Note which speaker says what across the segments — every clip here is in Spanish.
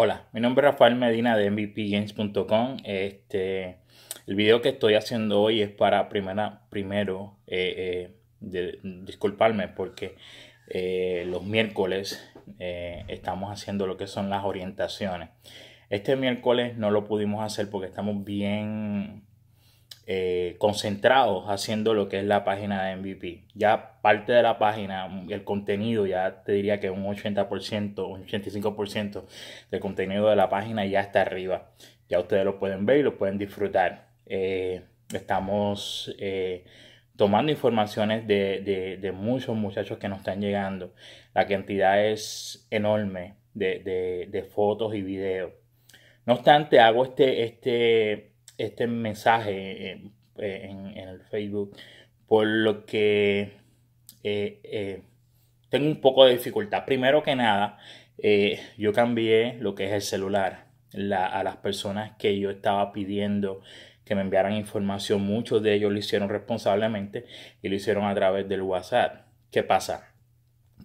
Speaker 1: Hola, mi nombre es Rafael Medina de MVPGames.com. Este, el video que estoy haciendo hoy es para primera, primero, eh, eh, disculparme porque eh, los miércoles estamos haciendo lo que son las orientaciones. Este miércoles no lo pudimos hacer porque estamos bien eh, concentrados haciendo lo que es la página de MVP. Ya parte de la página, el contenido, ya te diría que un 80%, un 85% del contenido de la página ya está arriba. Ya ustedes lo pueden ver y lo pueden disfrutar. Eh, estamos eh, tomando informaciones de, muchos muchachos que nos están llegando. La cantidad es enorme de, fotos y videos. No obstante, hago este, este este mensaje eh, eh, en, el Facebook, por lo que eh, tengo un poco de dificultad. Primero que nada, yo cambié lo que es el celular a las personas que yo estaba pidiendo que me enviaran información. Muchos de ellos lo hicieron responsablemente y lo hicieron a través del WhatsApp. ¿Qué pasa?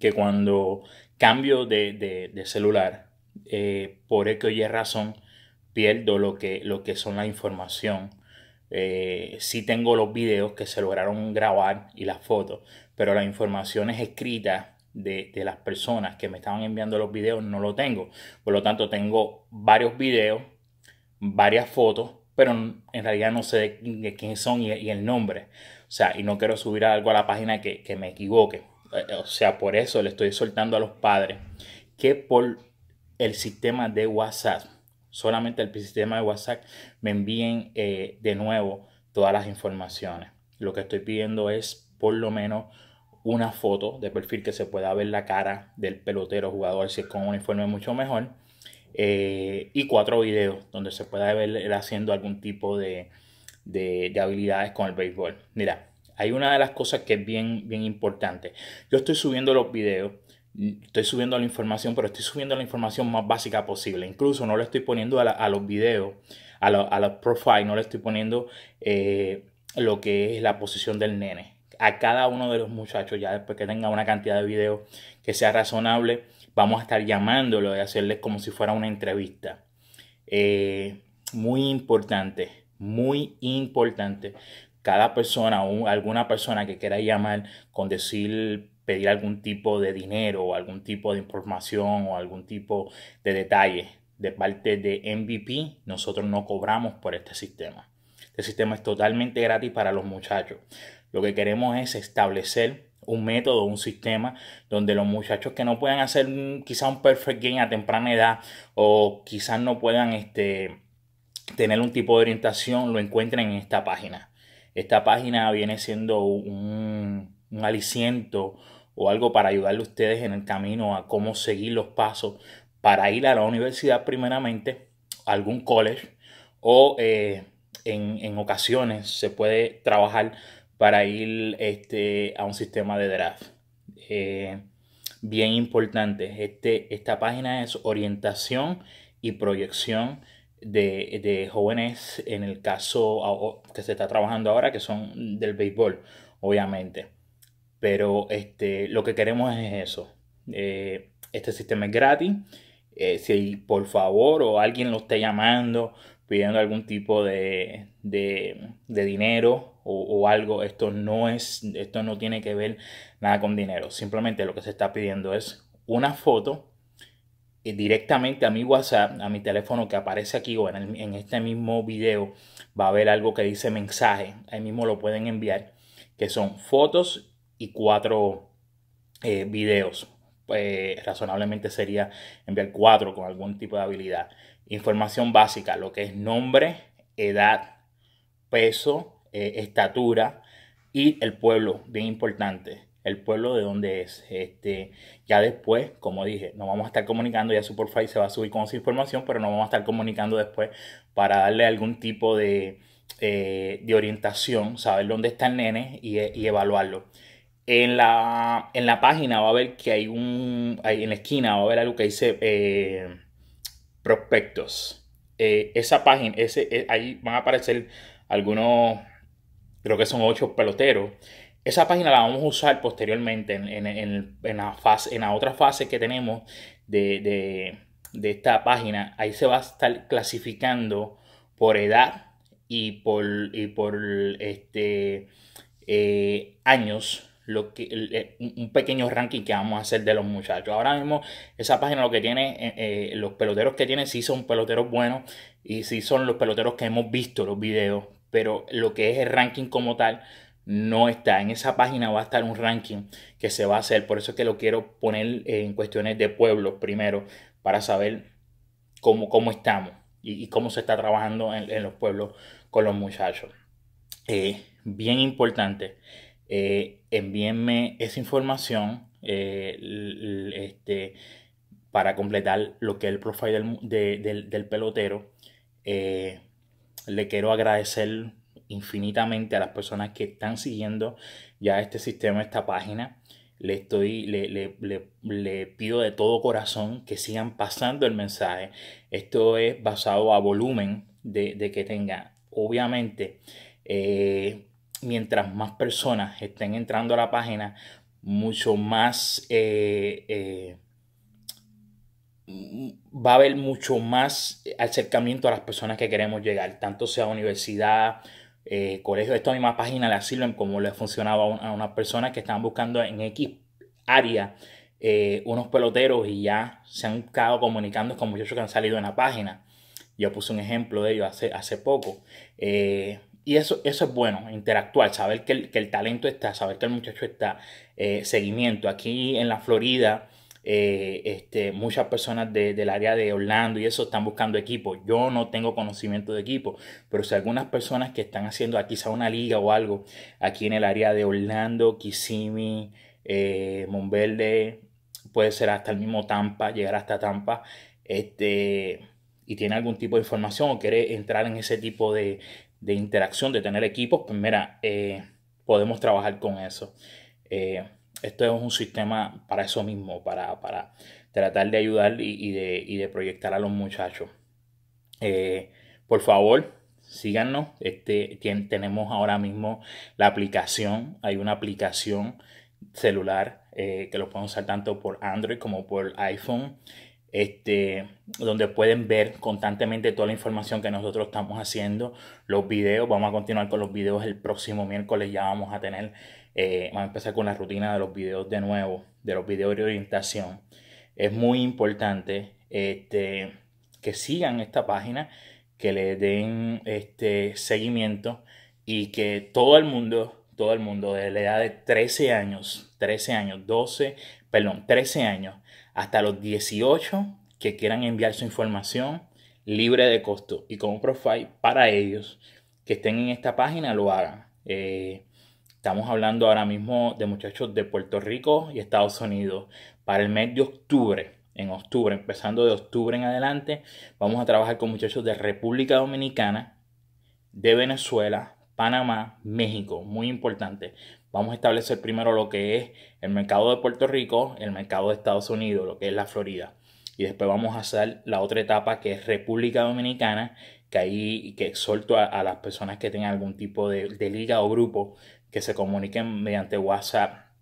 Speaker 1: Que cuando cambio de, celular, por el y razón, pierdo lo que, lo que son la información. Si eh, sí tengo los videos que se lograron grabar y las fotos, pero las informaciones escritas de, de, las personas que me estaban enviando los videos no lo tengo. Por lo tanto, tengo varios videos, varias fotos, pero en realidad no sé de, quién son y, el nombre. O sea, y no quiero subir algo a la página que me equivoque. Eh, eh, o sea, por eso le estoy soltando a los padres que por el sistema de WhatsApp solamente el sistema de WhatsApp me envíen eh, de nuevo todas las informaciones. Lo que estoy pidiendo es por lo menos una foto de perfil que se pueda ver la cara del pelotero jugador, si es con un uniforme mucho mejor, eh, y cuatro videos donde se pueda ver él haciendo algún tipo de, habilidades con el béisbol. Mira, hay una de las cosas que es bien, bien importante. Yo estoy subiendo los videos estoy subiendo la información, pero estoy subiendo la información más básica posible. Incluso no le estoy poniendo a, los videos, a, los profiles, no le estoy poniendo eh, lo que es la posición del nene. A cada uno de los muchachos, ya después que tenga una cantidad de videos que sea razonable, vamos a estar llamándolo y hacerles como si fuera una entrevista. Eh, muy importante, muy importante. Cada persona o alguna persona que quiera llamar con decir pedir algún tipo de dinero o algún tipo de información o algún tipo de detalle de parte de MVP, nosotros no cobramos por este sistema. Este sistema es totalmente gratis para los muchachos. Lo que queremos es establecer un método, un sistema donde los muchachos que no puedan hacer quizá un perfect game a temprana edad o quizás no puedan este, tener un tipo de orientación, lo encuentren en esta página. Esta página viene siendo un, un aliciento o algo para ayudarle a ustedes en el camino a cómo seguir los pasos para ir a la universidad primeramente, algún college, o eh, en, ocasiones se puede trabajar para ir este, a un sistema de draft. Eh, bien importante, este, esta página es orientación y proyección de, de, jóvenes en el caso que se está trabajando ahora, que son del béisbol, obviamente. Pero este, lo que queremos es eso. Eh, este sistema es gratis. Eh, si por favor o alguien lo esté llamando pidiendo algún tipo de, dinero o, algo, esto no es, esto no tiene que ver nada con dinero. Simplemente lo que se está pidiendo es una foto eh, directamente a mi WhatsApp, a mi teléfono que aparece aquí o en, en este mismo video, va a haber algo que dice mensaje. Ahí mismo lo pueden enviar, que son fotos y cuatro eh, videos. Pues, razonablemente sería enviar cuatro con algún tipo de habilidad. Información básica, lo que es nombre, edad, peso, eh, estatura y el pueblo, bien importante, el pueblo de dónde es. Este, ya después, como dije, nos vamos a estar comunicando, ya Superfly se va a subir con esa información, pero nos vamos a estar comunicando después para darle algún tipo de, eh, orientación, saber dónde está el nene y evaluarlo. En la, página va a ver que hay un. en la esquina va a ver algo que dice eh, prospectos. Eh, esa página, ese, eh, ahí van a aparecer algunos. Creo que son ocho peloteros. Esa página la vamos a usar posteriormente en, la, fase, en la otra fase que tenemos de, esta página. Ahí se va a estar clasificando por edad y por, por este, años lo que, eh, un pequeño ranking que vamos a hacer de los muchachos. Ahora mismo esa página lo que tiene, eh, eh, los peloteros que tiene sí son peloteros buenos y sí son los peloteros que hemos visto los videos, pero lo que es el ranking como tal no está. En esa página va a estar un ranking que se va a hacer, por eso es que lo quiero poner en cuestiones de pueblos primero para saber cómo, cómo estamos y, cómo se está trabajando en, los pueblos con los muchachos. bien importante. Eh, envíenme esa información eh, este, para completar lo que es el profile del, pelotero. Eh, le quiero agradecer infinitamente a las personas que están siguiendo ya este sistema, esta página. Le, estoy, le, pido de todo corazón que sigan pasando el mensaje. Esto es basado a volumen de, que tenga. Obviamente, mientras más personas estén entrando a la página, mucho más eh, eh, va a haber mucho más acercamiento a las personas que queremos llegar, tanto sea universidad, eh, colegio. Esta misma página la sirven como le funcionaba a, una persona unas personas que estaban buscando en X área unos peloteros y ya se han estado comunicando con muchos que han salido en la página. Yo puse un ejemplo de ello hace, hace poco y eso, eso es bueno, interactuar, saber que el, talento está, saber que el muchacho está, eh, seguimiento. Aquí en la Florida, eh, este, muchas personas del área de Orlando y eso están buscando equipos. Yo no tengo conocimiento de equipo, pero si algunas personas que están haciendo quizá una liga o algo aquí en el área de Orlando, Kissimmee, eh, puede ser hasta el mismo Tampa, llegar hasta Tampa, este y tiene algún tipo de información o quiere entrar en ese tipo de, interacción, de tener equipos, pues mira, eh, podemos trabajar con eso. Eh, esto es un sistema para eso mismo, para, tratar de ayudar y, de, proyectar a los muchachos. Eh, por favor, síganos. Este, tenemos ahora mismo la aplicación. Hay una aplicación celular que lo pueden usar tanto por Android como por iPhone este, donde pueden ver constantemente toda la información que nosotros estamos haciendo, los videos, vamos a continuar con los videos el próximo miércoles, ya vamos a tener, eh, vamos a empezar con la rutina de los videos de nuevo, de los videos de orientación. Es muy importante este, que sigan esta página, que le den este seguimiento y que todo el mundo, todo el mundo de la edad de 13 años, 13 años, 12, perdón, 13 años, hasta los 18 que quieran enviar su información libre de costo y con un profile para ellos que estén en esta página lo hagan. Eh, estamos hablando ahora mismo de muchachos de Puerto Rico y Estados Unidos. Para el mes de octubre, en octubre, empezando de octubre en adelante, vamos a trabajar con muchachos de República Dominicana, de Venezuela, Panamá, México, muy importante. Vamos a establecer primero lo que es el mercado de Puerto Rico, el mercado de Estados Unidos, lo que es la Florida. Y después vamos a hacer la otra etapa que es República Dominicana, que ahí que exhorto a, las personas que tengan algún tipo de, liga o grupo que se comuniquen mediante WhatsApp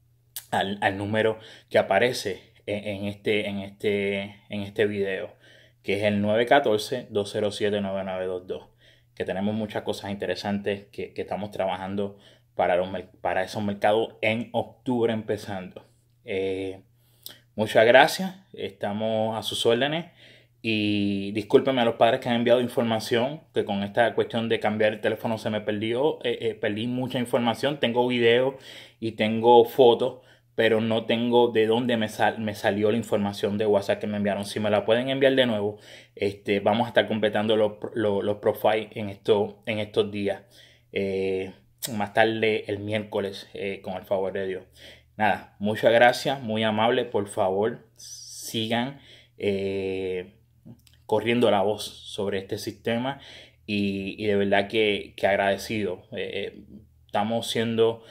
Speaker 1: al, número que aparece en, este, en, este, en este video, que es el 914-207-9922, que tenemos muchas cosas interesantes que estamos trabajando para, esos mercados en octubre empezando. Eh, muchas gracias, estamos a sus órdenes y discúlpenme a los padres que han enviado información, que con esta cuestión de cambiar el teléfono se me perdió, eh, eh, perdí mucha información, tengo videos y tengo fotos pero no tengo de dónde me, salió la información de WhatsApp que me enviaron. Si me la pueden enviar de nuevo, este, vamos a estar completando los, profiles en, en estos días más tarde el miércoles, eh, con el favor de Dios. Nada, muchas gracias, muy amable, por favor, sigan eh, corriendo la voz sobre este sistema y, de verdad que, agradecido. Eh, estamos siendo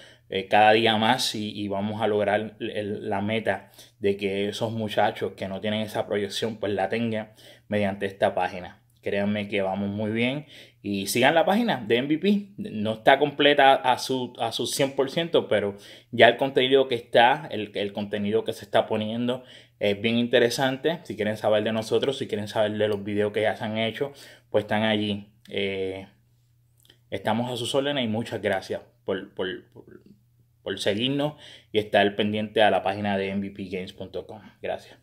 Speaker 1: cada día más y, vamos a lograr la meta de que esos muchachos que no tienen esa proyección pues la tengan mediante esta página. Créanme que vamos muy bien. Y sigan la página de MVP. No está completa a su, a su 100%, pero ya el contenido que está, el, el contenido que se está poniendo es bien interesante. Si quieren saber de nosotros, si quieren saber de los videos que ya se han hecho, pues están allí. Eh, estamos a sus órdenes y muchas gracias por, por seguirnos y estar pendiente a la página de mvpgames.com. Gracias.